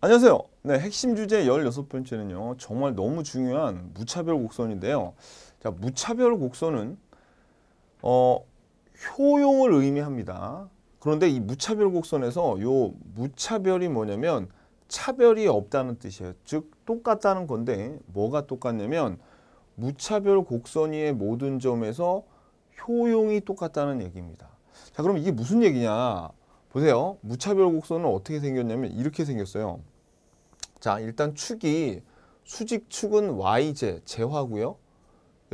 안녕하세요. 네, 핵심 주제 16번째는요. 정말 너무 중요한 무차별 곡선인데요. 자, 무차별 곡선은 어, 효용을 의미합니다. 그런데 이 무차별 곡선에서 요 무차별이 뭐냐면 차별이 없다는 뜻이에요. 즉 똑같다는 건데 뭐가 똑같냐면 무차별 곡선이의 모든 점에서 효용이 똑같다는 얘기입니다. 자, 그럼 이게 무슨 얘기냐? 보세요. 무차별 곡선은 어떻게 생겼냐면 이렇게 생겼어요. 자, 일단 축이 수직 축은 y제 재화고요그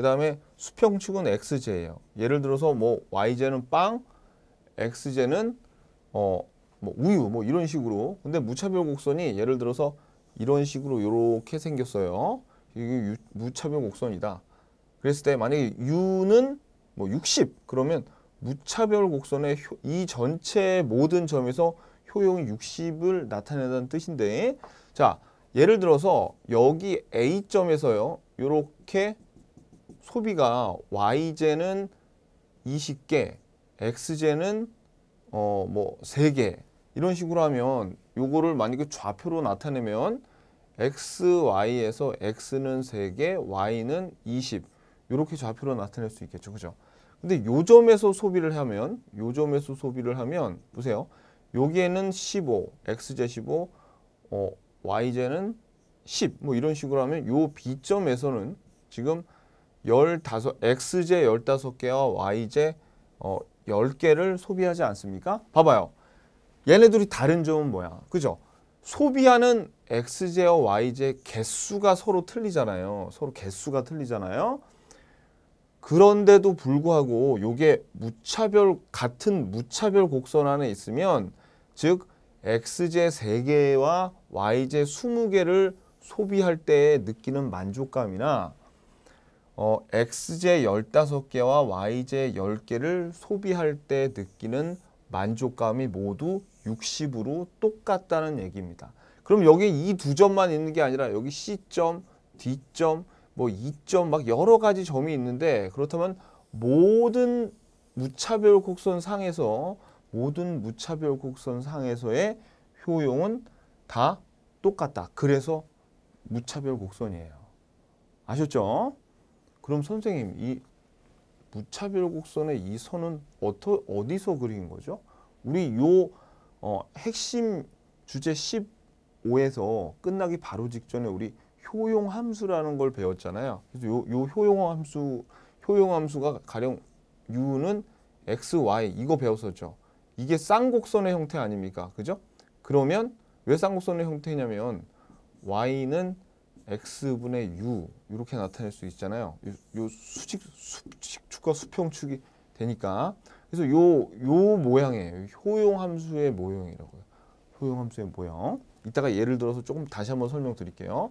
다음에 수평 축은 x제예요. 예를 들어서 뭐 y제는 빵, x제는 어뭐 우유 뭐 이런 식으로. 근데 무차별 곡선이 예를 들어서 이런 식으로 이렇게 생겼어요. 이게 유, 무차별 곡선이다. 그랬을 때 만약에 u는 뭐 60 그러면 무차별 곡선의 이 전체 모든 점에서 효용 60을 나타내는 뜻인데 자 예를 들어서 여기 A점에서요 이렇게 소비가 Y제는 20개 X제는 어 뭐 3개 이런 식으로 하면 요거를 만약에 좌표로 나타내면 XY에서 X는 3개 Y는 20 이렇게 좌표로 나타낼 수 있겠죠 그죠 근데 요점에서 소비를 하면 요점에서 소비를 하면 보세요. 여기에는 15, x제15, 어, y제는 10뭐 이런 식으로 하면 요 B점에서는 지금 15, x제 15개와 y제 어, 10개를 소비하지 않습니까? 봐봐요. 얘네들이 다른 점은 뭐야? 그죠? 소비하는 x제와 y제 개수가 서로 틀리잖아요. 서로 개수가 틀리잖아요. 그런데도 불구하고 이게 무차별 같은 무차별 곡선 안에 있으면 즉 x제 3개와 y제 20개를 소비할 때 느끼는 만족감이나 어, x제 15개와 y제 10개를 소비할 때 느끼는 만족감이 모두 60으로 똑같다는 얘기입니다. 그럼 여기 이 두 점만 있는 게 아니라 여기 C점, D점, 뭐 이점 막 여러 가지 점이 있는데 그렇다면 모든 무차별 곡선 상에서 모든 무차별 곡선 상에서의 효용은 다 똑같다. 그래서 무차별 곡선이에요. 아셨죠? 그럼 선생님 이 무차별 곡선의 이 선은 어떠, 어디서 그린 거죠? 우리 요 어, 핵심 주제 15에서 끝나기 바로 직전에 우리 효용 함수라는 걸 배웠잖아요. 그래서 요, 요 효용 함수 효용 함수가 가령 u는 x, y 이거 배웠었죠. 이게 쌍곡선의 형태 아닙니까? 그죠? 그러면 왜 쌍곡선의 형태냐면 y는 x분의 u 이렇게 나타낼 수 있잖아요. 요, 요 수직 수직축과 수평축이 되니까 그래서 요 요 모양이에요. 효용 함수의 모형이라고요. 효용 함수의 모형. 이따가 예를 들어서 조금 다시 한번 설명드릴게요.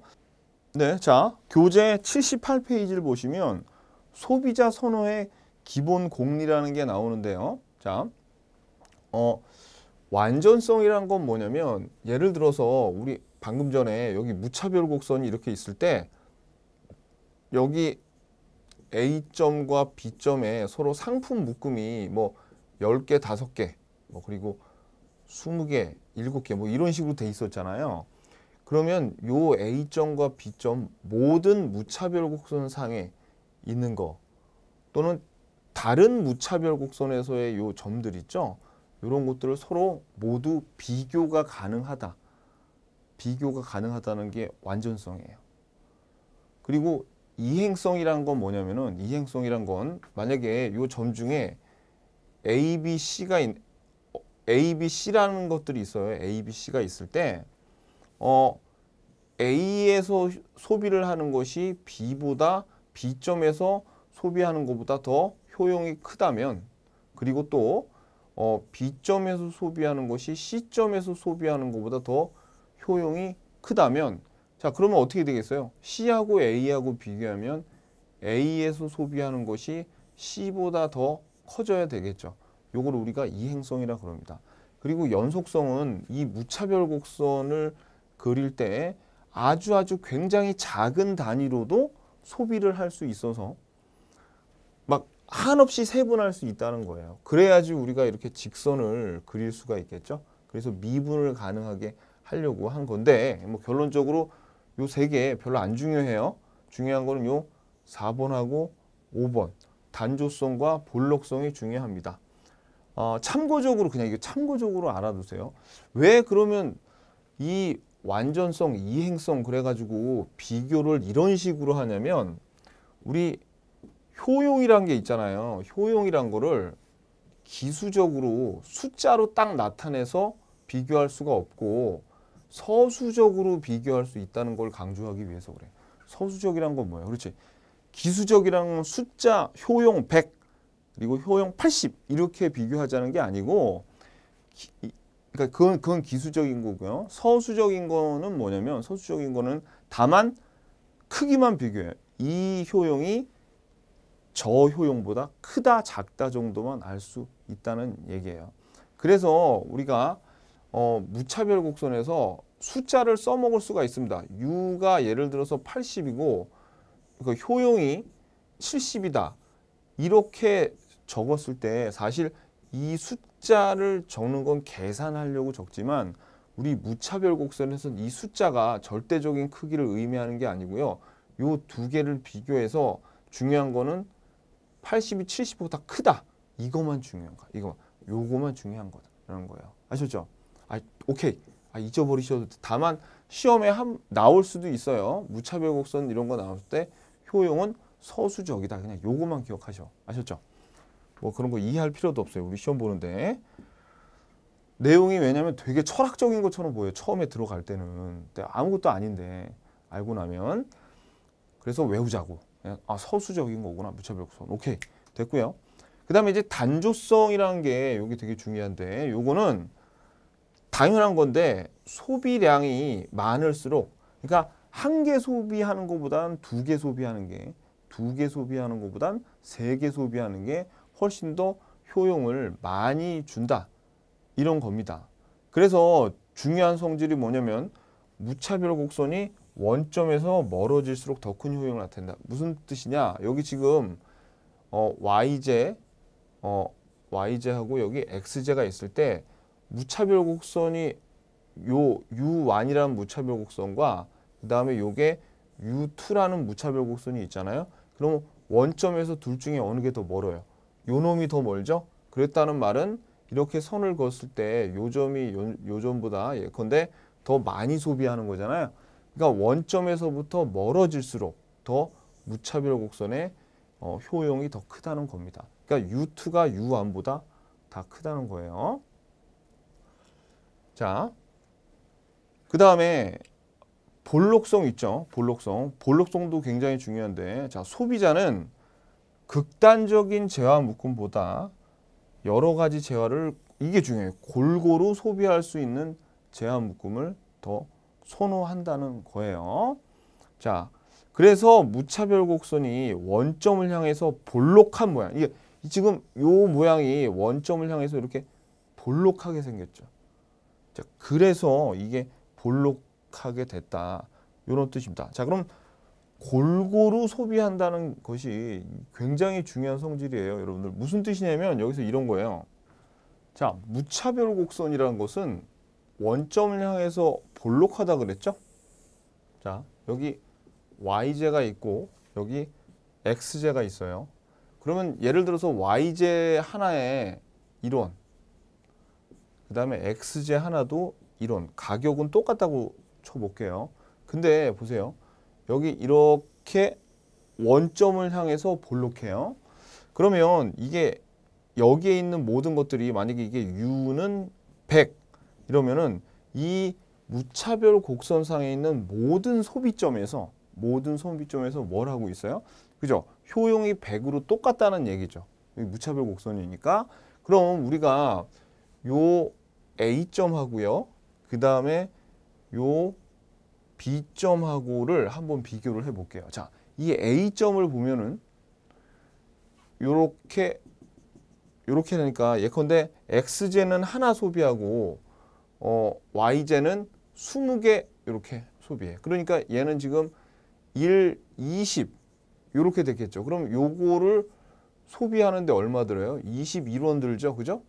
네, 자 교재 78페이지를 보시면 소비자 선호의 기본 공리라는 게 나오는데요. 자, 어, 완전성이라는 건 뭐냐면 예를 들어서 우리 방금 전에 여기 무차별 곡선이 이렇게 있을 때 여기 A점과 B점에 서로 상품 묶음이 뭐 10개, 5개, 뭐 그리고 20개, 7개 뭐 이런 식으로 돼 있었잖아요. 그러면 요 A점과 B점 모든 무차별 곡선 상에 있는 거 또는 다른 무차별 곡선에서의 요 점들 있죠. 요런 것들을 서로 모두 비교가 가능하다. 비교가 가능하다는 게 완전성이에요. 그리고 이행성이란 건 뭐냐면은 이행성이란 건 만약에 요 점 중에 A, B, C가 있, 어, A, B, C라는 것들이 있어요. A, B, C가 있을 때 어, A에서 소비를 하는 것이 B보다 B점에서 소비하는 것보다 더 효용이 크다면 그리고 또 어, B점에서 소비하는 것이 C점에서 소비하는 것보다 더 효용이 크다면 자 그러면 어떻게 되겠어요? C하고 A하고 비교하면 A에서 소비하는 것이 C보다 더 커져야 되겠죠. 요걸 우리가 이행성이라 그럽니다. 그리고 연속성은 이 무차별 곡선을 그릴 때 아주 아주 굉장히 작은 단위로도 소비를 할 수 있어서 막 한없이 세분할 수 있다는 거예요. 그래야지 우리가 이렇게 직선을 그릴 수가 있겠죠. 그래서 미분을 가능하게 하려고 한 건데 뭐 결론적으로 요 세 개 별로 안 중요해요. 중요한 거는 요 4번하고 5번 단조성과 볼록성이 중요합니다. 어, 참고적으로 그냥 이거 참고적으로 알아두세요. 왜 그러면 이 완전성, 이행성 그래가지고 비교를 이런 식으로 하냐면 우리 효용이란 게 있잖아요. 효용이란 거를 기수적으로 숫자로 딱 나타내서 비교할 수가 없고 서수적으로 비교할 수 있다는 걸 강조하기 위해서 그래. 서수적이란 건뭐예요 그렇지. 기수적이건 숫자 효용 100 그리고 효용 80 이렇게 비교하자는 게 아니고 기, 그러니까 그건 그건 기수적인 거고요. 서수적인 거는 뭐냐면 서수적인 거는 다만 크기만 비교해. 이 효용이 저 효용보다 크다 작다 정도만 알 수 있다는 얘기예요. 그래서 우리가 어, 무차별 곡선에서 숫자를 써먹을 수가 있습니다. u가 예를 들어서 80이고 그 그러니까 효용이 70이다. 이렇게 적었을 때 사실 이 숫자 숫자를 적는 건 계산하려고 적지만 우리 무차별 곡선에서 는이 숫자가 절대적인 크기를 의미하는 게 아니고요. 이 두 개를 비교해서 중요한 거는 80이 70보다 크다. 이것만 중요한 거. 이거 요거만 중요한 거라는 거예요. 아셨죠? 아, 오케이. 아, 잊어버리셔도 다만 시험에 한, 나올 수도 있어요. 무차별 곡선 이런 거 나올 때 효용은 서수적이다. 그냥 요거만 기억하셔. 아셨죠? 뭐 그런 거 이해할 필요도 없어요. 우리 시험 보는데. 내용이 왜냐면 되게 철학적인 것처럼 보여요. 처음에 들어갈 때는. 아무것도 아닌데 알고 나면. 그래서 외우자고. 예, 아 서수적인 거구나. 무차별곡선. 오케이. 됐고요. 그 다음에 이제 단조성이라는 게 여기 되게 중요한데 요거는 당연한 건데 소비량이 많을수록 그러니까 한 개 소비하는 것보단 두 개 소비하는 게 두 개 소비하는 것보단 세 개 소비하는 게 훨씬 더 효용을 많이 준다. 이런 겁니다. 그래서 중요한 성질이 뭐냐면 무차별 곡선이 원점에서 멀어질수록 더 큰 효용을 나타낸다. 무슨 뜻이냐? 여기 지금 어, y제, 어, y제하고 여기 x제가 있을 때 무차별 곡선이 요 u1이라는 무차별 곡선과 그 다음에 요게 u2라는 무차별 곡선이 있잖아요. 그럼 원점에서 둘 중에 어느 게 더 멀어요? 요놈이 더 멀죠? 그랬다는 말은 이렇게 선을 그었을 때 요점이 요, 요점보다 예컨대 더 많이 소비하는 거잖아요. 그러니까 원점에서부터 멀어질수록 더 무차별 곡선의 어, 효용이 더 크다는 겁니다. 그러니까 U2가 U1보다 다 크다는 거예요. 자, 그 다음에 볼록성 있죠. 볼록성. 볼록성도 굉장히 중요한데 자 소비자는 극단적인 재화 묶음보다 여러 가지 재화를 이게 중요해요. 골고루 소비할 수 있는 재화 묶음을 더 선호한다는 거예요. 자, 그래서 무차별 곡선이 원점을 향해서 볼록한 모양. 이게 지금 요 모양이 원점을 향해서 이렇게 볼록하게 생겼죠. 자, 그래서 이게 볼록하게 됐다. 이런 뜻입니다. 자, 그럼 골고루 소비한다는 것이 굉장히 중요한 성질이에요. 여러분들 무슨 뜻이냐면 여기서 이런 거예요. 자, 무차별 곡선이라는 것은 원점을 향해서 볼록하다 그랬죠? 자, 여기 y제가 있고 여기 x제가 있어요. 그러면 예를 들어서 y제 하나에 1원, 그 다음에 x제 하나도 1원, 가격은 똑같다고 쳐볼게요. 근데 보세요. 여기 이렇게 원점을 향해서 볼록해요. 그러면 이게 여기에 있는 모든 것들이 만약에 이게 U는 100 이러면은 이 무차별 곡선상에 있는 모든 소비점에서 모든 소비점에서 뭘 하고 있어요? 그죠? 효용이 100으로 똑같다는 얘기죠. 무차별 곡선이니까 그럼 우리가 요 A점하고요. 그 다음에 요 B점하고를 한번 비교를 해볼게요. 자, 이 A점을 보면은 요렇게 요렇게 되니까 예컨대 X제는 하나 소비하고 어, Y제는 20개 요렇게 소비해. 그러니까 얘는 지금 1, 20 요렇게 됐겠죠. 그럼 요거를 소비하는데 얼마 들어요? 21원 들죠. 그죠?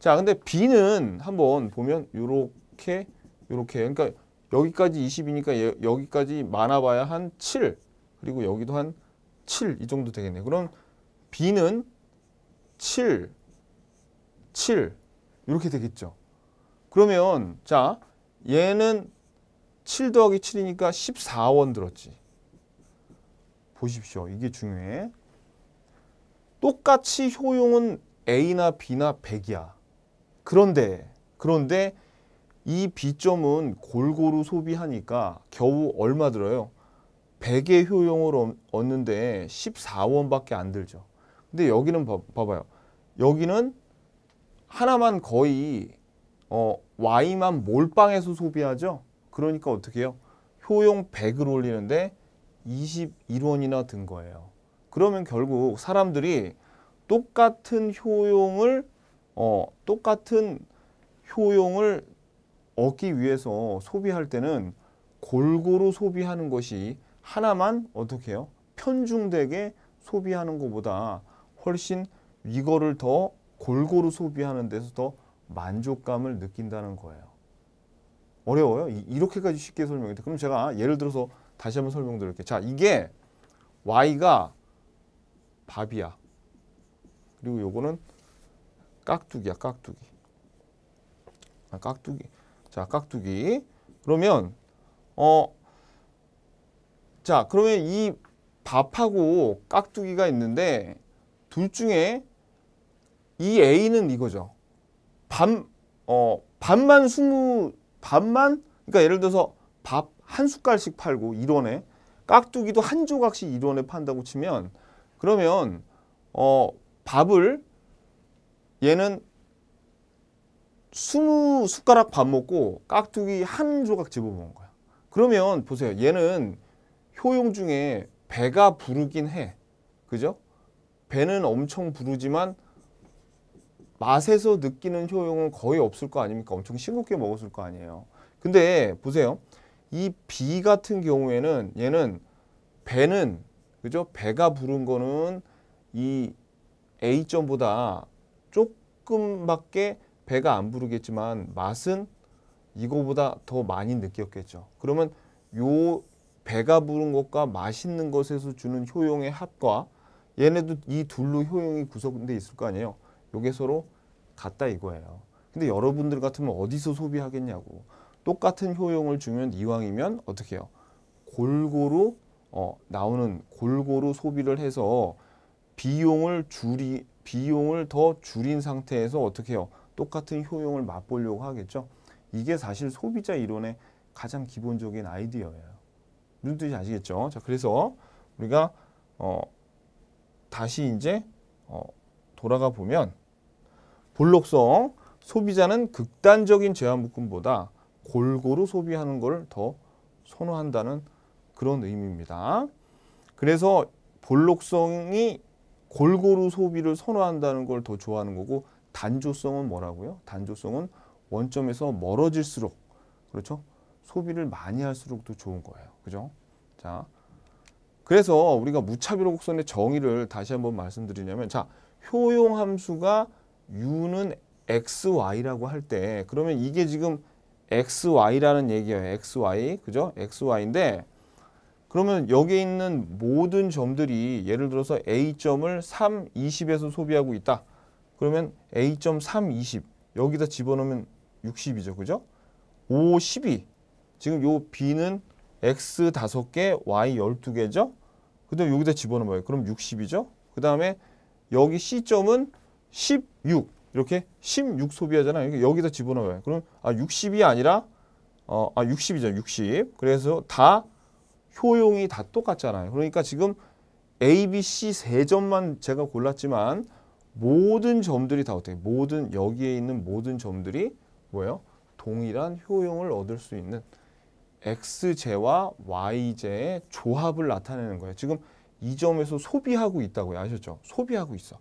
자, 근데 B는 한번 보면 요렇게 요렇게 그러니까 여기까지 20이니까 예, 여기까지 많아봐야 한 7, 그리고 여기도 한 7, 이 정도 되겠네요. 그럼 B는 7, 7, 이렇게 되겠죠. 그러면 자 얘는 7 더하기 7이니까 14원 들었지. 보십시오. 이게 중요해. 똑같이 효용은 A나 B나 100이야. 그런데 그런데 이 비점은 골고루 소비하니까 겨우 얼마 들어요? 100의 효용을 얻는데 14원밖에 안 들죠. 근데 여기는 봐, 봐봐요. 여기는 하나만 거의 어, Y만 몰빵해서 소비하죠. 그러니까 어떻게 해요? 효용 100을 올리는데 21원이나 든 거예요. 그러면 결국 사람들이 똑같은 효용을 어, 똑같은 효용을 얻기 위해서 소비할 때는 골고루 소비하는 것이 하나만 어떻게 해요? 편중되게 소비하는 것보다 훨씬 이거를 더 골고루 소비하는 데서 더 만족감을 느낀다는 거예요. 어려워요. 이렇게까지 쉽게 설명했 그럼 제가 예를 들어서 다시 한번 설명드릴게요. 자, 이게 Y가 밥이야. 그리고 요거는 깍두기야, 깍두기. 아, 깍두기. 자, 깍두기. 그러면 어 자, 그러면 이 밥하고 깍두기가 있는데 둘 중에 이 A는 이거죠. 밥, 어, 밥만 스무, 밥만, 그러니까 예를 들어서 밥 한 숟갈씩 팔고 1원에, 깍두기도 한 조각씩 1원에 판다고 치면, 그러면, 어, 밥을 얘는 스무 숟가락 밥 먹고 깍두기 한 조각 집어먹은 거야. 그러면 보세요. 얘는 효용 중에 배가 부르긴 해. 그죠? 배는 엄청 부르지만 맛에서 느끼는 효용은 거의 없을 거 아닙니까? 엄청 싱겁게 먹었을 거 아니에요. 근데 보세요. 이비 같은 경우에는 얘는 배는 그죠? 배가 부른 거는 이 A점보다 조금밖에 배가 안 부르겠지만 맛은 이거보다 더 많이 느꼈겠죠. 그러면 요 배가 부른 것과 맛있는 것에서 주는 효용의 합과 얘네도 이 둘로 효용이 구성돼 있을 거 아니에요. 요게 서로 같다 이거예요. 근데 여러분들 같으면 어디서 소비하겠냐고. 똑같은 효용을 주면 이왕이면 어떻게 해요? 골고루 어, 나오는 골고루 소비를 해서 비용을 줄이 비용을 더 줄인 상태에서 어떻게 해요? 똑같은 효용을 맛보려고 하겠죠. 이게 사실 소비자 이론의 가장 기본적인 아이디어예요. 무슨 뜻 아시겠죠? 자, 그래서 우리가 어, 다시 이제 어, 돌아가 보면 볼록성 소비자는 극단적인 제한 묶음보다 골고루 소비하는 걸 더 선호한다는 그런 의미입니다. 그래서 볼록성이 골고루 소비를 선호한다는 걸 더 좋아하는 거고 단조성은 뭐라고요? 단조성은 원점에서 멀어질수록 그렇죠? 소비를 많이 할수록 더 좋은 거예요. 그죠? 자. 그래서 우리가 무차별 곡선의 정의를 다시 한번 말씀드리냐면 자, 효용 함수가 u는 xy라고 할 때 그러면 이게 지금 xy라는 얘기예요. xy. 그죠? xy인데 그러면 여기에 있는 모든 점들이 예를 들어서 A점을 3, 20에서 소비하고 있다. 그러면 A.320 여기다 집어넣으면 60이죠. 그죠? 5, 12. 지금 요 B는 X 5개, Y 12개죠? 그다음 여기다 집어넣어요. 그럼 60이죠? 그 다음에 여기 C점은 16. 이렇게 16 소비하잖아요. 여기다 집어넣어요. 그럼 아 60이 아니라 어, 아 60이죠. 60. 그래서 다 효용이 다 똑같잖아요. 그러니까 지금 A, B, C 세 점만 제가 골랐지만 모든 점들이 다 어떻게 모든 여기에 있는 모든 점들이 뭐예요? 동일한 효용을 얻을 수 있는 x제와 y제의 조합을 나타내는 거예요. 지금 이 점에서 소비하고 있다고요. 아셨죠? 소비하고 있어.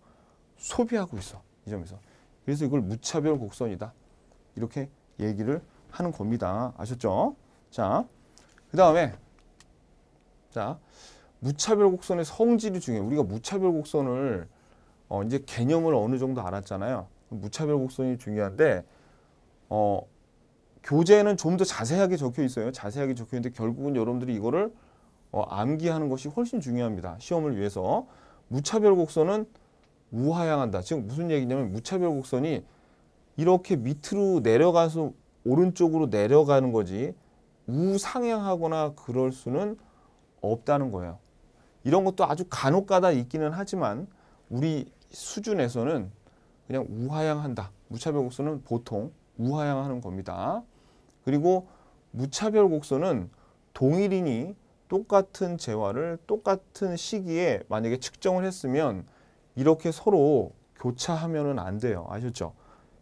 소비하고 있어. 이 점에서. 그래서 이걸 무차별 곡선이다. 이렇게 얘기를 하는 겁니다. 아셨죠? 자, 그 다음에 자 무차별 곡선의 성질이 중요해요. 우리가 무차별 곡선을 어, 이제 개념을 어느 정도 알았잖아요. 무차별 곡선이 중요한데 어, 교재에는 좀 더 자세하게 적혀 있어요. 자세하게 적혀 있는데 결국은 여러분들이 이거를 어, 암기하는 것이 훨씬 중요합니다. 시험을 위해서 무차별 곡선은 우하향한다. 지금 무슨 얘기냐면 무차별 곡선이 이렇게 밑으로 내려가서 오른쪽으로 내려가는 거지 우상향하거나 그럴 수는 없다는 거예요. 이런 것도 아주 간혹가다 있기는 하지만 우리 수준에서는 그냥 우하향한다. 무차별 곡선은 보통 우하향하는 겁니다. 그리고 무차별 곡선은 동일인이 똑같은 재화를 똑같은 시기에 만약에 측정을 했으면 이렇게 서로 교차하면안 돼요. 아셨죠?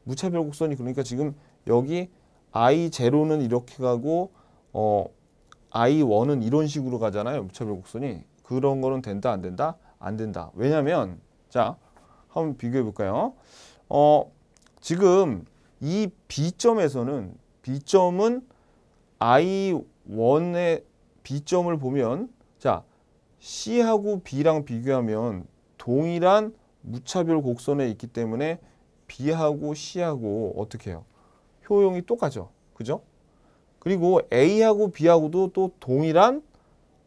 무차별 곡선이 그러니까 지금 여기 I0는 이렇게 가고 어 I1은 이런 식으로 가잖아요. 무차별 곡선이. 그런 거는 된다 안 된다? 안 된다. 왜냐면 하 자, 한번 비교해 볼까요? 어, 지금 이 B점에서는 B점은 I1의 B점을 보면 자 C하고 B랑 비교하면 동일한 무차별 곡선에 있기 때문에 B하고 C하고 어떻게 해요? 효용이 똑같죠. 그죠? 그리고 A하고 B하고도 또 동일한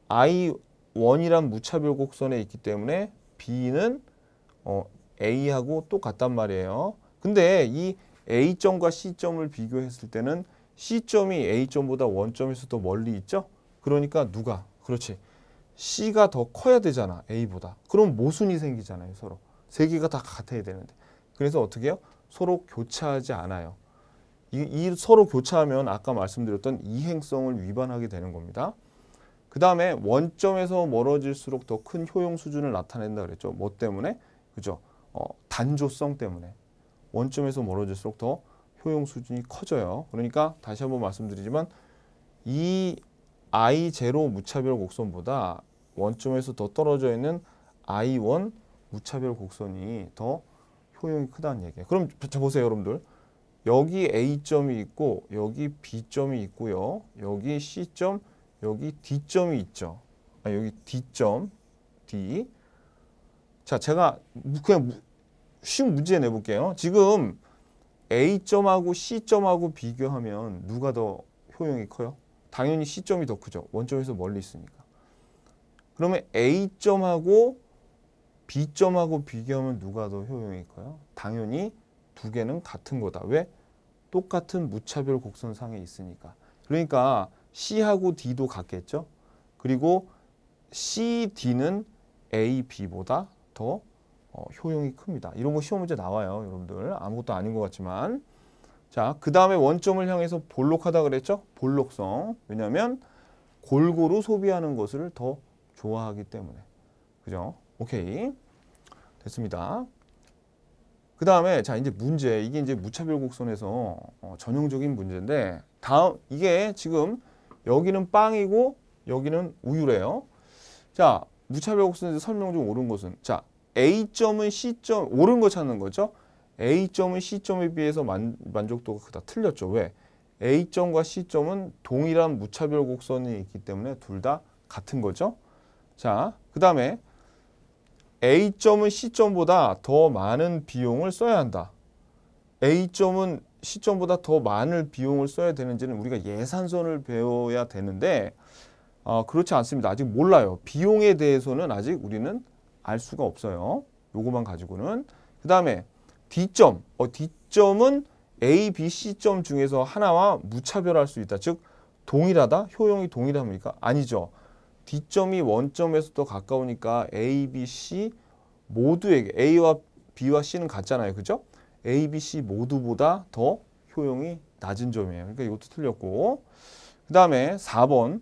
I1이란 무차별 곡선에 있기 때문에 B는 어, A하고 똑같단 말이에요. 근데 이 A점과 C점을 비교했을 때는 C점이 A점보다 원점에서 더 멀리 있죠? 그러니까 누가? 그렇지. C가 더 커야 되잖아. A보다. 그럼 모순이 생기잖아요. 서로. 세 개가 다 같아야 되는데. 그래서 어떻게 해요? 서로 교차하지 않아요. 이, 이 서로 교차하면 아까 말씀드렸던 이행성을 위반하게 되는 겁니다. 그 다음에 원점에서 멀어질수록 더 큰 효용 수준을 나타낸다 그랬죠. 뭐 때문에? 그죠? 어, 단조성 때문에 원점에서 멀어질수록 더 효용 수준이 커져요. 그러니까 다시 한번 말씀드리지만 이 I0 무차별 곡선보다 원점에서 더 떨어져 있는 I1 무차별 곡선이 더 효용이 크다는 얘기예요. 그럼 자 보세요, 여러분들. 여기 A점이 있고 여기 B점이 있고요. 여기 C점, 여기 D점이 있죠. 아, 여기 D점, D. 자, 제가 그냥 쉬운 문제 내볼게요. 지금 A점하고 C점하고 비교하면 누가 더 효용이 커요? 당연히 C점이 더 크죠. 원점에서 멀리 있으니까. 그러면 A점하고 B점하고 비교하면 누가 더 효용이 커요? 당연히 두 개는 같은 거다. 왜? 똑같은 무차별 곡선상에 있으니까. 그러니까 C하고 D도 같겠죠? 그리고 CD는 AB보다 더 어, 효용이 큽니다. 이런 거 시험 문제 나와요. 여러분들 아무것도 아닌 것 같지만 자, 그 다음에 원점을 향해서 볼록하다 그랬죠? 볼록성. 왜냐하면 골고루 소비하는 것을 더 좋아하기 때문에. 그죠? 오케이. 됐습니다. 그 다음에 자 이제 문제 이게 이제 무차별 곡선에서 어, 전형적인 문제인데 다음 이게 지금 여기는 빵이고 여기는 우유래요. 자 무차별 곡선에서 설명 좀 옳은 것은 자 A점은 C점, 옳은 거 찾는 거죠. A점은 C점에 비해서 만, 만족도가 크다. 그 틀렸죠. 왜? A점과 C점은 동일한 무차별 곡선이 있기 때문에 둘 다 같은 거죠. 자, 그 다음에 A점은 C점보다 더 많은 비용을 써야 한다. A점은 C점보다 더 많은 비용을 써야 되는지는 우리가 예산선을 배워야 되는데 어, 그렇지 않습니다. 아직 몰라요. 비용에 대해서는 아직 우리는 알 수가 없어요. 요거만 가지고는. 그 다음에 D점. 어, D점은 A, B, C점 중에서 하나와 무차별할 수 있다. 즉 동일하다? 효용이 동일합니까? 아니죠. D점이 원점에서 더 가까우니까 A, B, C 모두에게 A와 B와 C는 같잖아요. 그죠? A, B, C 모두보다 더 효용이 낮은 점이에요. 그러니까 이것도 틀렸고 그 다음에 4번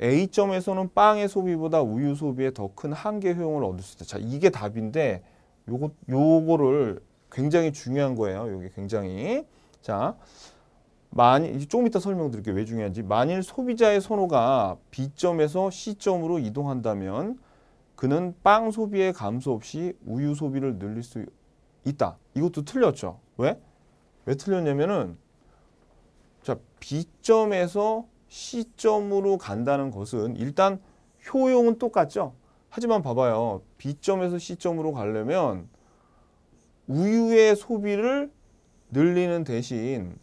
A점에서는 빵의 소비보다 우유 소비에 더 큰 한계 효용을 얻을 수 있다. 자, 이게 답인데 요거 요거를 굉장히 중요한 거예요. 요게 굉장히 자, 만일 조금 이따 설명드릴게요. 왜 중요한지. 만일 소비자의 선호가 B점에서 C점으로 이동한다면 그는 빵 소비의 감소 없이 우유 소비를 늘릴 수 있다. 이것도 틀렸죠. 왜? 왜 틀렸냐면은 자, B점에서 C점으로 간다는 것은 일단 효용은 똑같죠. 하지만 봐봐요. B점에서 C점으로 가려면 우유의 소비를 늘리는 대신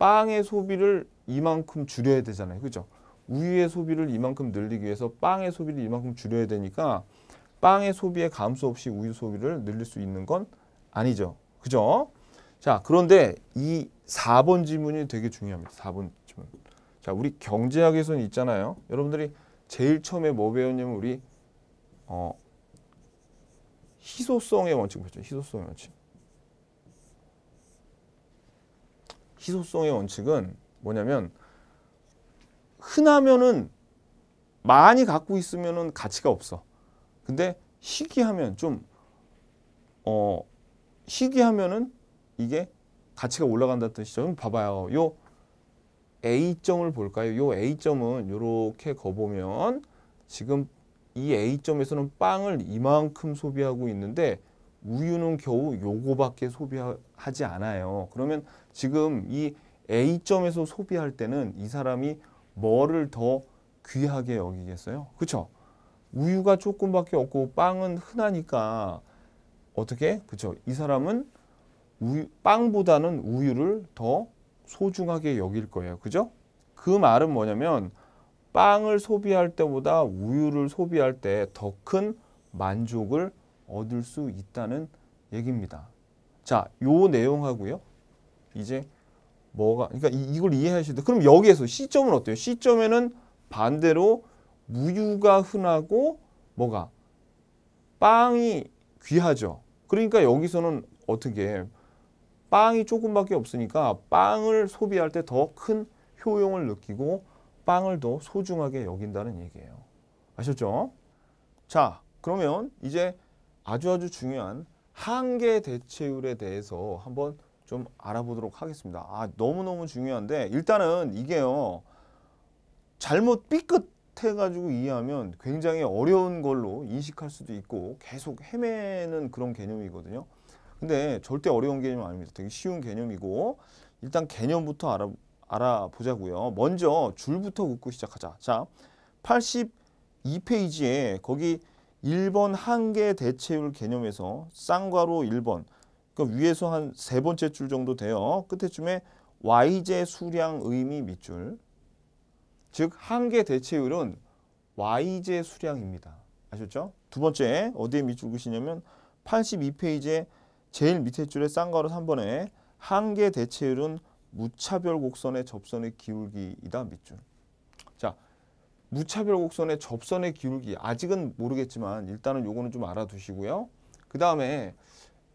빵의 소비를 이만큼 줄여야 되잖아요. 그죠? 우유의 소비를 이만큼 늘리기 위해서 빵의 소비를 이만큼 줄여야 되니까 빵의 소비에 감소 없이 우유 소비를 늘릴 수 있는 건 아니죠. 그죠? 자, 그런데 이 4번 지문이 되게 중요합니다. 4번 자, 우리 경제학에서는 있잖아요. 여러분들이 제일 처음에 뭐 배웠냐면 우리 어 희소성의 원칙 보죠. 희소성의 원칙. 희소성의 원칙은 뭐냐면 흔하면은 많이 갖고 있으면은 가치가 없어. 근데 희귀하면 좀어 희귀하면은 이게 가치가 올라간다는 뜻이죠. 봐봐요. 요 A점을 볼까요? 요 A점은 이렇게 거보면 지금 이 A점에서는 빵을 이만큼 소비하고 있는데 우유는 겨우 요거밖에 소비하지 않아요. 그러면 지금 이 A점에서 소비할 때는 이 사람이 뭐를 더 귀하게 여기겠어요? 그렇죠? 우유가 조금밖에 없고 빵은 흔하니까 어떻게? 그렇죠? 이 사람은 우유, 빵보다는 우유를 더 소중하게 여길 거예요. 그죠? 그 말은 뭐냐면 빵을 소비할 때보다 우유를 소비할 때 더 큰 만족을 얻을 수 있다는 얘기입니다. 자, 요 내용하고요. 이제 뭐가 그러니까 이, 걸 이해하셔야 돼. 그럼 여기에서 시점은 어때요? 시점에는 반대로 우유가 흔하고 뭐가 빵이 귀하죠. 그러니까 여기서는 어떻게 빵이 조금밖에 없으니까 빵을 소비할 때 더 큰 효용을 느끼고 빵을 더 소중하게 여긴다는 얘기예요. 아셨죠? 자, 그러면 이제 아주 아주 중요한 한계 대체율에 대해서 한번 좀 알아보도록 하겠습니다. 아, 너무너무 중요한데 일단은 이게요. 잘못 삐끗해가지고 이해하면 굉장히 어려운 걸로 인식할 수도 있고 계속 헤매는 그런 개념이거든요. 근데 절대 어려운 개념 아닙니다. 되게 쉬운 개념이고 일단 개념부터 알아, 알아보자고요. 먼저 줄부터 긋고 시작하자. 자, 82페이지에 거기 1번 한계 대체율 개념에서 쌍괄호 1번 그 그러니까 위에서 한 세 번째 줄 정도 돼요. 끝에쯤에 y제 수량 의미 밑줄 즉 한계 대체율은 y제 수량입니다. 아셨죠? 두 번째 어디에 밑줄 그시냐면 82페이지에 제일 밑에 줄에 싼거로 3번에 한계 대체율은 무차별 곡선의 접선의 기울기이다 밑줄. 자, 무차별 곡선의 접선의 기울기 아직은 모르겠지만 일단은 요거는 좀 알아두시고요. 그 다음에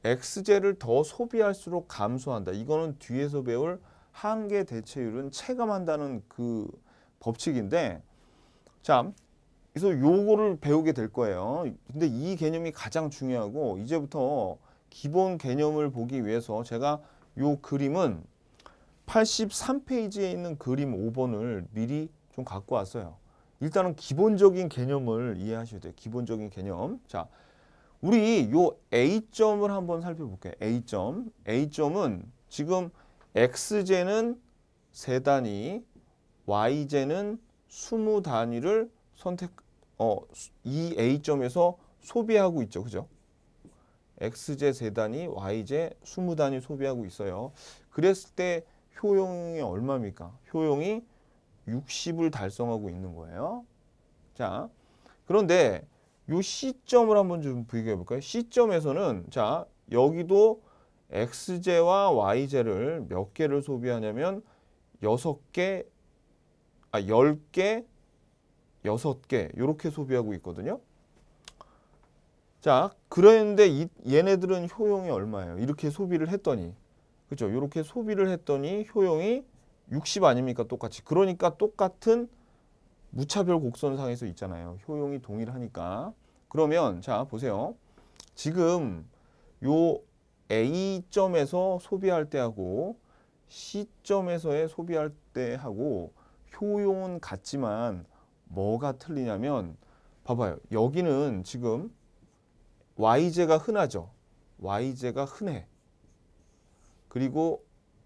x 스제를더 소비할수록 감소한다. 이거는 뒤에서 배울 한계 대체율은 체감한다는 그 법칙인데 자, 그래서 요거를 배우게 될 거예요. 근데 이 개념이 가장 중요하고 이제부터 기본 개념을 보기 위해서 제가 이 그림은 83페이지에 있는 그림 5번을 미리 좀 갖고 왔어요. 일단은 기본적인 개념을 이해하셔야 돼요. 기본적인 개념. 자, 우리 이 A점을 한번 살펴볼게요. A점. A점은 지금 X제는 세단위 Y제는 20단위를 선택, 어, 이 A점에서 소비하고 있죠. 그죠? XJ 세단이 YJ 20단위 소비하고 있어요. 그랬을 때 효용이 얼마입니까? 효용이 60을 달성하고 있는 거예요. 자, 그런데 이 C점을 한번 좀 비교해 볼까요? C점에서는 자, 여기도 XJ와 YJ를 몇 개를 소비하냐면 6개, 아 10개, 6개 이렇게 소비하고 있거든요. 자, 그런데 이, 얘네들은 효용이 얼마예요? 이렇게 소비를 했더니. 그렇죠? 이렇게 소비를 했더니 효용이 60 아닙니까? 똑같이. 그러니까 똑같은 무차별 곡선상에서 있잖아요. 효용이 동일하니까. 그러면 자, 보세요. 지금 요 A점에서 소비할 때하고 C점에서의 소비할 때하고 효용은 같지만 뭐가 틀리냐면 봐봐요. 여기는 지금 y제가 흔하죠. y제가 흔해. 그리고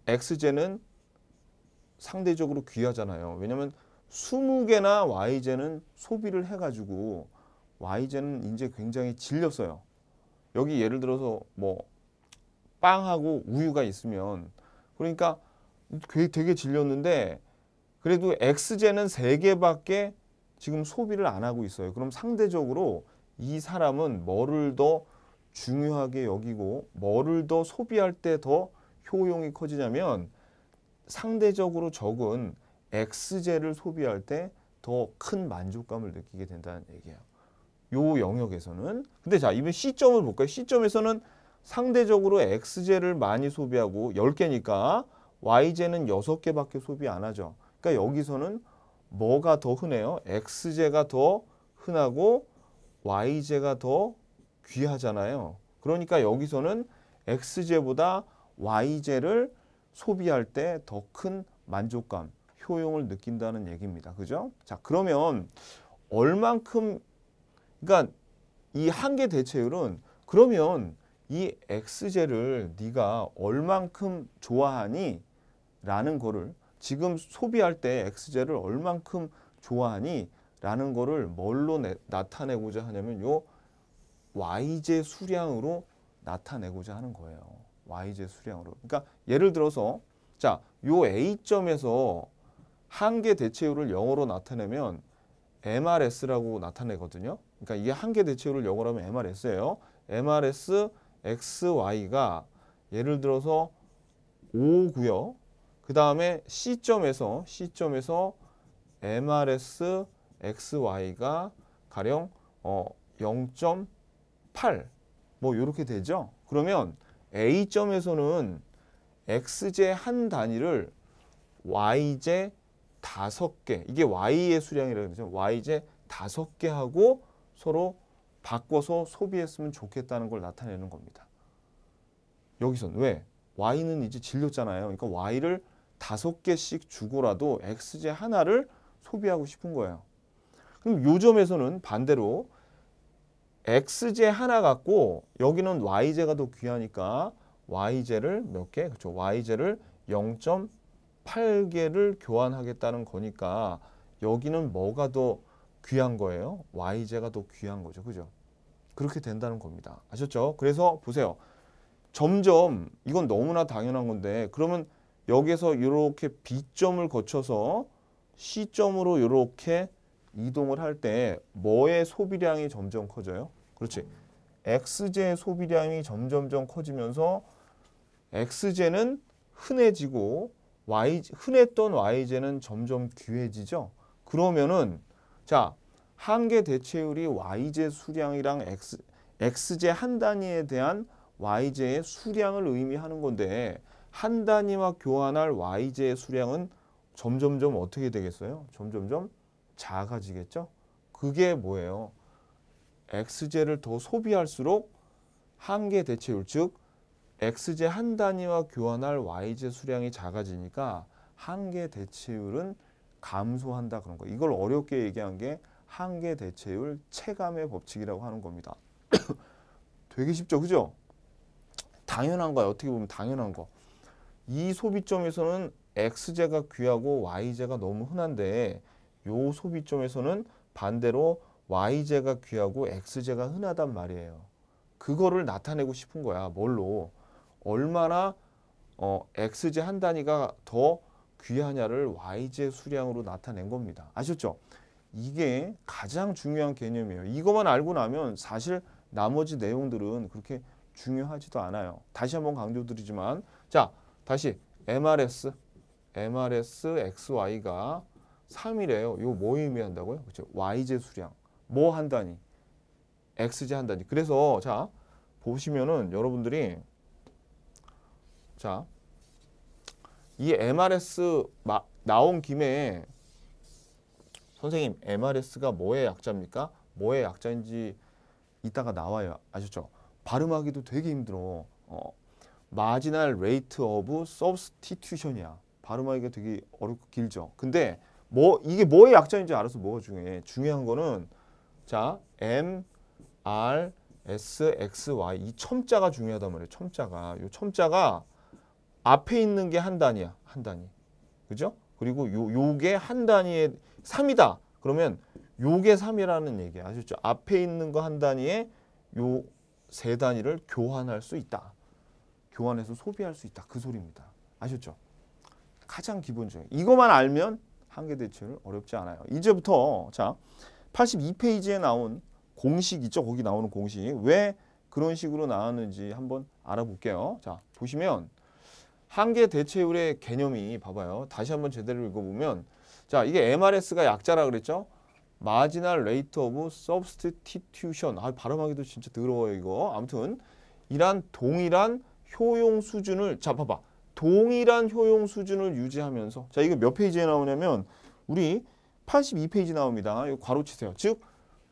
x제는 상대적으로 귀하잖아요. 왜냐하면 20개나 y제는 소비를 해가지고 y제는 이제 굉장히 질렸어요. 여기 예를 들어서 뭐 빵하고 우유가 있으면 그러니까 되게 질렸는데 그래도 x제는 3개밖에 지금 소비를 안 하고 있어요. 그럼 상대적으로 이 사람은 뭐를 더 중요하게 여기고 뭐를 더 소비할 때 더 효용이 커지냐면 상대적으로 적은 x 스제를 소비할 때 더 큰 만족감을 느끼게 된다는 얘기예요. 요 영역에서는 근데 자 이번 C점을 볼까요? C점에서는 상대적으로 엑제를 많이 소비하고 10개니까 Y제는 6개밖에 소비 안 하죠. 그러니까 여기서는 뭐가 더 흔해요? 엑제가더 흔하고 y제가 더 귀하잖아요. 그러니까 여기서는 x제보다 y제를 소비할 때 더 큰 만족감, 효용을 느낀다는 얘기입니다. 그죠? 자, 그러면 얼만큼 그러니까 이 한계 대체율은 그러면 이 x제를 네가 얼만큼 좋아하니 라는 거를 지금 소비할 때 x제를 얼만큼 좋아하니 라는 거를 뭘로 내, 나타내고자 하냐면 요 y제 수량으로 나타내고자 하는 거예요. y제 수량으로. 그러니까 예를 들어서 자, 요 a점에서 한계 대체율을 영어로 나타내면 MRS라고 나타내거든요. 그러니까 이게 한계 대체율을 영어로 하면 MRS예요. MRS XY가 예를 들어서 5고요. 그 다음에 C점에서 C점에서 MRS xy가 가령 어0.8 뭐 이렇게 되죠. 그러면 a점에서는 x j 한 단위를 y j 다섯 개 이게 y의 수량이라고 그러죠. y j 다섯 개 하고 서로 바꿔서 소비했으면 좋겠다는 걸 나타내는 겁니다. 여기서는 왜? y는 이제 질렸잖아요. 그러니까 y를 다섯 개씩 주고라도 x j 하나를 소비하고 싶은 거예요. 그럼 요점에서는 반대로 x제 하나 갖고 여기는 y제가 더 귀하니까 y제를 몇 개? 그렇죠. y제를 0.8개를 교환하겠다는 거니까 여기는 뭐가 더 귀한 거예요? y제가 더 귀한 거죠. 그죠? 그렇게 된다는 겁니다. 아셨죠? 그래서 보세요. 점점 이건 너무나 당연한 건데 그러면 여기에서 이렇게 B점을 거쳐서 C점으로 이렇게 이동을 할 때 뭐의 소비량이 점점 커져요? 그렇지. X제의 소비량이 점점점 커지면서 X제는 흔해지고 Y, 흔했던 Y제는 점점 귀해지죠. 그러면은 자, 한개 대체율이 Y제 수량이랑 X, X제 한 단위에 대한 Y제의 수량을 의미하는 건데 한 단위와 교환할 Y제의 수량은 점점점 어떻게 되겠어요? 점점점 작아지겠죠? 그게 뭐예요? x제를 더 소비할수록 한계 대체율 즉 x제 한 단위와 교환할 y제 수량이 작아지니까 한계 대체율은 감소한다 그런 거. 이걸 어렵게 얘기한 게 한계 대체율 체감의 법칙이라고 하는 겁니다. 되게 쉽죠. 그죠? 당연한 거야. 어떻게 보면 당연한 거. 이 소비점에서는 x제가 귀하고 y제가 너무 흔한데 요 소비점에서는 반대로 Y제가 귀하고 X제가 흔하단 말이에요. 그거를 나타내고 싶은 거야. 뭘로? 얼마나 어, X제 한 단위가 더 귀하냐를 Y제 수량으로 나타낸 겁니다. 아셨죠? 이게 가장 중요한 개념이에요. 이것만 알고 나면 사실 나머지 내용들은 그렇게 중요하지도 않아요. 다시 한번 강조드리지만 자 다시 MRS, MRS XY가 3이래요. 이거 뭐 의미한다고요? 그렇죠. y제 수량. 뭐 한다니? x제 한다니. 그래서 자 보시면은 여러분들이 자이 MRS 마, 나온 김에 선생님 MRS가 뭐의 약자입니까? 뭐의 약자인지 이따가 나와요. 아셨죠? 발음하기도 되게 힘들어. 어, 마지널 레이트 오브 서브스티튜션이야. 발음하기가 되게 어렵고 길죠. 근데 뭐 이게 뭐의 약자인지 알아서 뭐가 중요해. 중요한 거는 자 M R S X Y 이 첨자가 중요하단 말이에 첨자가 요 첨자가 앞에 있는 게 한 단위야. 한 단위. 그죠? 그리고 요 요게 한 단위의 3이다. 그러면 요게 3이라는 얘기 아셨죠? 앞에 있는 거 한 단위에 요 세 단위를 교환할 수 있다. 교환해서 소비할 수 있다. 그 소리입니다. 아셨죠? 가장 기본적인. 이거만 알면 한계 대출을 어렵지 않아요. 이제부터 자 82페이지에 나온 공식 있죠? 거기 나오는 공식. 왜 그런 식으로 나왔는지 한번 알아볼게요. 자 보시면 한계 대체율의 개념이 봐봐요. 다시 한번 제대로 읽어보면 자 이게 MRS가 약자라 그랬죠? 마지널 레이트 오브 서브스티튜션 아 발음하기도 진짜 더러워요 이거 아무튼 이란 동일한 효용 수준을 자 봐봐 동일한 효용 수준을 유지하면서 자 이거 몇 페이지에 나오냐면 우리 82페이지 나옵니다. 이거 괄호 치세요. 즉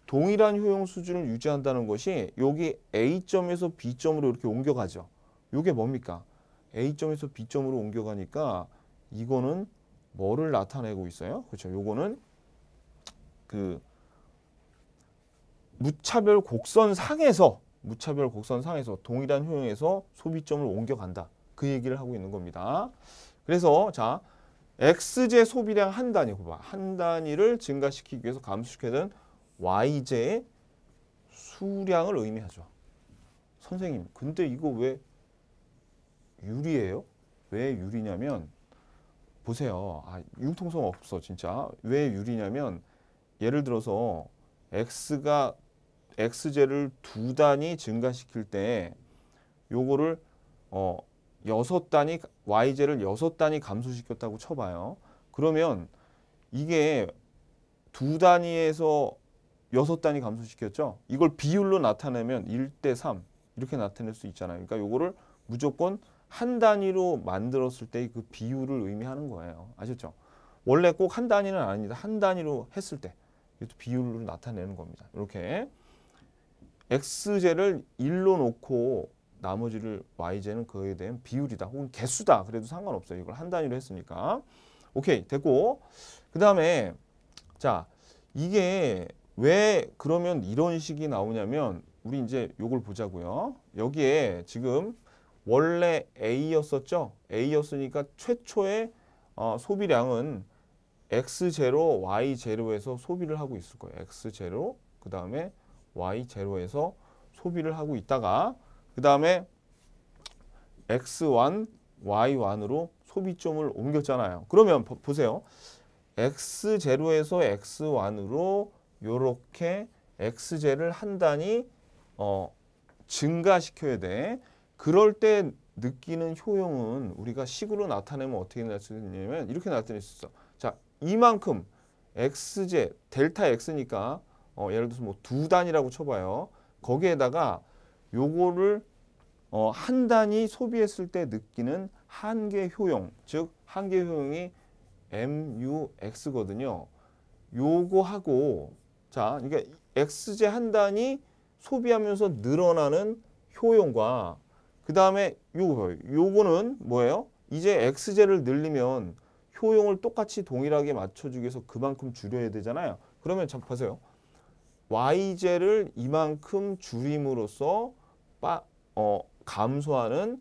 동일한 효용 수준을 유지한다는 것이 여기 A점에서 B점으로 이렇게 옮겨가죠. 이게 뭡니까? A점에서 B점으로 옮겨가니까 이거는 뭐를 나타내고 있어요? 그렇죠. 이거는그 무차별 곡선 상에서 무차별 곡선 상에서 동일한 효용에서 소비점을 옮겨간다. 그 얘기를 하고 있는 겁니다. 그래서 자 X제 소비량 한 단위 한 단위를 증가시키기 위해서 감소시켜 Y제 수량을 의미하죠. 선생님 근데 이거 왜 유리예요? 왜 유리냐면 보세요. 아, 융통성 없어 진짜. 왜 유리냐면 예를 들어서 x가 x제를 두 단위 증가시킬 때 요거를 어 여섯 단위 y제를 여섯 단위 감소시켰다고 쳐봐요. 그러면 이게 두 단위에서 여섯 단위 감소시켰죠. 이걸 비율로 나타내면 1대 3 이렇게 나타낼 수 있잖아요. 그러니까 요거를 무조건 한 단위로 만들었을 때 그 비율을 의미하는 거예요. 아셨죠? 원래 꼭 한 단위는 아니다. 한 단위로 했을 때 이것도 비율로 나타내는 겁니다. 이렇게 x제를 1로 놓고 나머지를 y제는 그에 대한 비율이다 혹은 개수다 그래도 상관없어요. 이걸 한 단위로 했으니까. 오케이 됐고 그 다음에 자 이게 왜 그러면 이런 식이 나오냐면 우리 이제 요걸 보자고요. 여기에 지금 원래 A였었죠. A였으니까 최초의 어, 소비량은 X0, Y0에서 소비를 하고 있을 거예요. X0, 그 다음에 Y0에서 소비를 하고 있다가 그 다음에 x1, y1으로 소비점을 옮겼잖아요. 그러면 보세요. x0에서 x1으로 요렇게 x제를 한 단위 어, 증가시켜야 돼. 그럴 때 느끼는 효용은 우리가 식으로 나타내면 어떻게 날수 있냐면 이렇게 나타낼 수 있어. 자, 이만큼 x제, 델타 x니까 어, 예를 들어서 뭐 두 단이라고 쳐봐요. 거기에다가 요거를 어, 한 단위 소비했을 때 느끼는 한계 효용, 즉 한계 효용이 MUX거든요. 요거하고 자, 그러니까 X제 한 단위 소비하면서 늘어나는 효용과 그 다음에 요거, 요거는 뭐예요? 이제 X제를 늘리면 효용을 똑같이 동일하게 맞춰주기 위해서 그만큼 줄여야 되잖아요. 그러면 자, 보세요. Y제를 이만큼 줄임으로써 빠, 어, 감소하는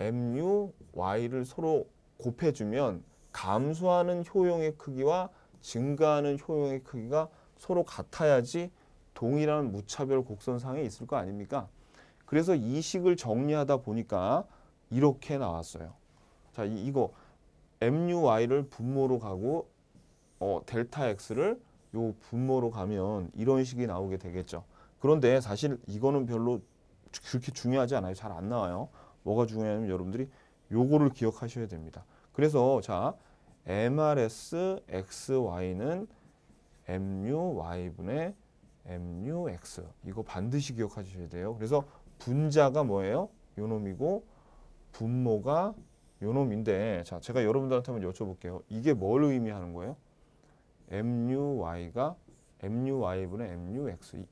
mu, y를 서로 곱해주면 감소하는 효용의 크기와 증가하는 효용의 크기가 서로 같아야지 동일한 무차별 곡선상에 있을 거 아닙니까? 그래서 이 식을 정리하다 보니까 이렇게 나왔어요. 자, 이, 거 MUY를 분모로 가고 어, 델타 X를 요 분모로 가면 이런 식이 나오게 되겠죠. 그런데 사실 이거는 별로 그렇게 중요하지 않아요. 잘 안 나와요. 뭐가 중요하냐면 여러분들이 요거를 기억하셔야 됩니다. 그래서 자 MRS XY는 MU Y분의 MU X 이거 반드시 기억하셔야 돼요. 그래서 분자가 뭐예요? 요놈이고 분모가 요놈인데 자 제가 여러분들한테 한번 여쭤볼게요. 이게 뭘 의미하는 거예요? MUY가 MUY분의 MUX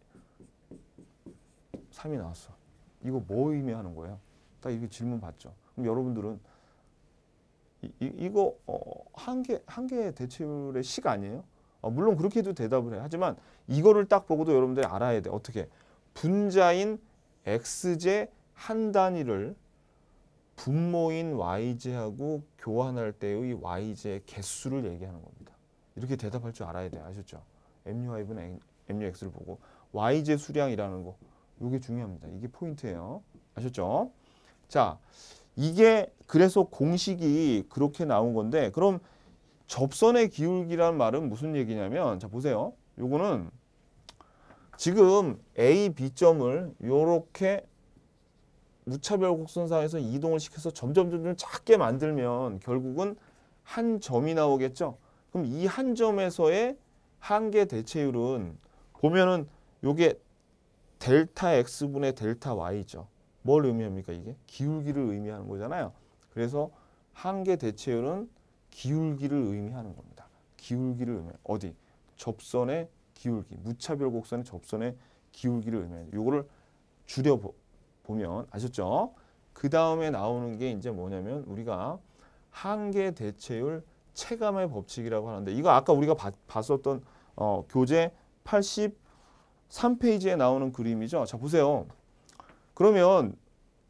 3이 나왔어. 이거 뭐 의미하는 거예요? 딱 이렇게 질문 받죠. 그럼 여러분들은 이, 이거 어, 한개 한개 대체의식 아니에요? 어, 물론 그렇게도 대답을 해요. 하지만 이거를 딱 보고도 여러분들이 알아야 돼. 어떻게 분자인 x제 한 단위를 분모인 y제하고 교환할 때의 y제의 개수를 얘기하는 겁니다. 이렇게 대답할 줄 알아야 돼. 아셨죠? mu y분의 mu x를 보고 y제 수량이라는 거 이게 중요합니다. 이게 포인트예요. 아셨죠? 자, 이게 그래서 공식이 그렇게 나온 건데 그럼 접선의 기울기란 말은 무슨 얘기냐면 자 보세요. 요거는 지금 A, B점을 요렇게 무차별 곡선상에서 이동을 시켜서 점점 점점 작게 만들면 결국은 한 점이 나오겠죠. 그럼 이 한 점에서의 한계 대체율은 보면은 요게 델타 x분의 델타 y죠. 뭘 의미합니까 이게? 기울기를 의미하는 거잖아요. 그래서 한계 대체율은 기울기를 의미하는 겁니다. 기울기를 의미 어디? 접선의 기울기, 무차별 곡선의 접선의 기울기를 의미해요. 요거를 줄여 보면 아셨죠? 그 다음에 나오는 게 이제 뭐냐면 우리가 한계 대체율 체감의 법칙이라고 하는데 이거 아까 우리가 봤, 었던 어, 교재 80 3페이지에 나오는 그림이죠. 자, 보세요. 그러면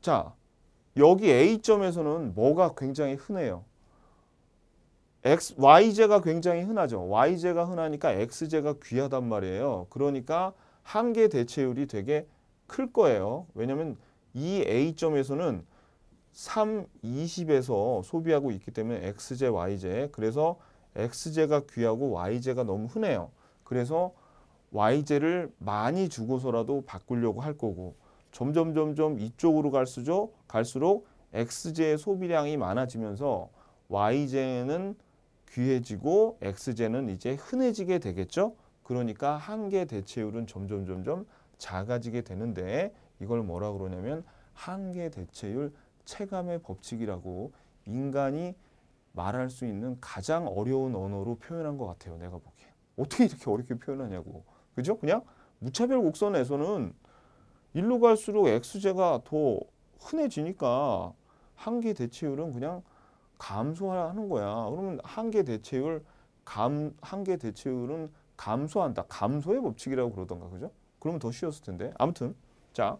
자, 여기 A점에서는 뭐가 굉장히 흔해요. X, Y제가 굉장히 흔하죠. Y제가 흔하니까 X제가 귀하단 말이에요. 그러니까 한계 대체율이 되게 클 거예요. 왜냐하면 이 A점에서는 3, 20에서 소비하고 있기 때문에 x j y j 그래서 x j 가 귀하고 y j 가 너무 흔해요. 그래서 y제를 많이 주고서라도 바꾸려고 할 거고 점점 점점 이쪽으로 갈수록 갈수록 x제의 소비량이 많아지면서 y제는 귀해지고 x제는 이제 흔해지게 되겠죠. 그러니까 한계 대체율은 점점 점점 작아지게 되는데 이걸 뭐라 그러냐면 한계 대체율 체감의 법칙이라고 인간이 말할 수 있는 가장 어려운 언어로 표현한 것 같아요. 내가 보기엔 어떻게 이렇게 어렵게 표현하냐고. 그죠? 그냥 무차별 곡선에서는 일로 갈수록 x제가 더 흔해지니까 한계 대체율은 그냥 감소하는 거야. 그러면 한계 대체율 감 한계 대체율은 감소한다. 감소의 법칙이라고 그러던가 그죠? 그러면 더 쉬웠을 텐데. 아무튼 자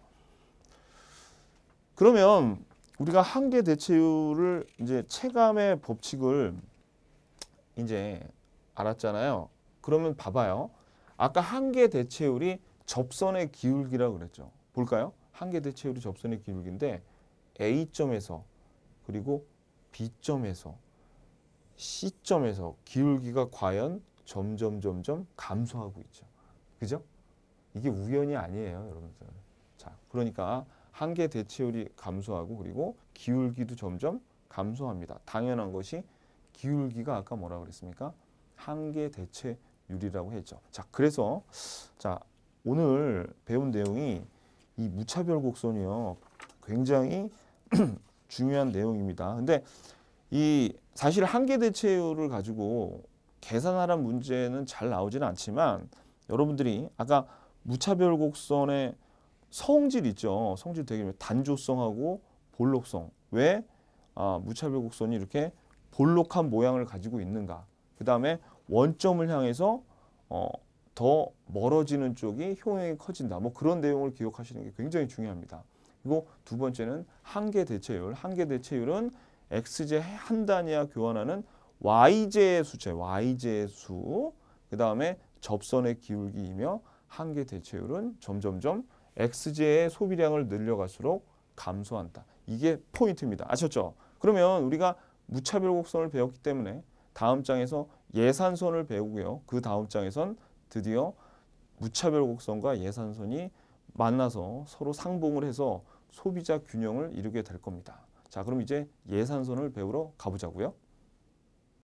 그러면 우리가 한계 대체율을 이제 체감의 법칙을 이제 알았잖아요. 그러면 봐봐요. 아까 한계 대체율이 접선의 기울기라고 그랬죠. 볼까요? 한계 대체율이 접선의 기울기인데 A점에서 그리고 B점에서 C점에서 기울기가 과연 점점 점점 감소하고 있죠. 그죠? 이게 우연이 아니에요, 여러분들. 자, 그러니까 한계 대체율이 감소하고 그리고 기울기도 점점 감소합니다. 당연한 것이 기울기가 아까 뭐라 그랬습니까? 한계 대체 유리라고 했죠. 자, 그래서 자 오늘 배운 내용이 이 무차별 곡선이요. 굉장히 중요한 내용입니다. 근데 이 사실 한계 대체율을 가지고 계산하란 문제는 잘 나오지는 않지만 여러분들이 아까 무차별 곡선의 성질 있죠. 성질 되게 단조성하고 볼록성. 왜 아, 무차별 곡선이 이렇게 볼록한 모양을 가지고 있는가. 그 다음에 원점을 향해서 어, 더 멀어지는 쪽이 효용이 커진다. 뭐 그런 내용을 기억하시는 게 굉장히 중요합니다. 그리고 두 번째는 한계 대체율. 한계 대체율은 x제 한 단위와 교환하는 y제의 수체, y제의 수. 그 다음에 접선의 기울기이며 한계 대체율은 점점점 x제의 소비량을 늘려갈수록 감소한다. 이게 포인트입니다. 아셨죠? 그러면 우리가 무차별 곡선을 배웠기 때문에 다음 장에서 예산선을 배우고요. 그 다음 장에선 드디어 무차별 곡선과 예산선이 만나서 서로 상봉을 해서 소비자 균형을 이루게 될 겁니다. 자, 그럼 이제 예산선을 배우러 가보자고요.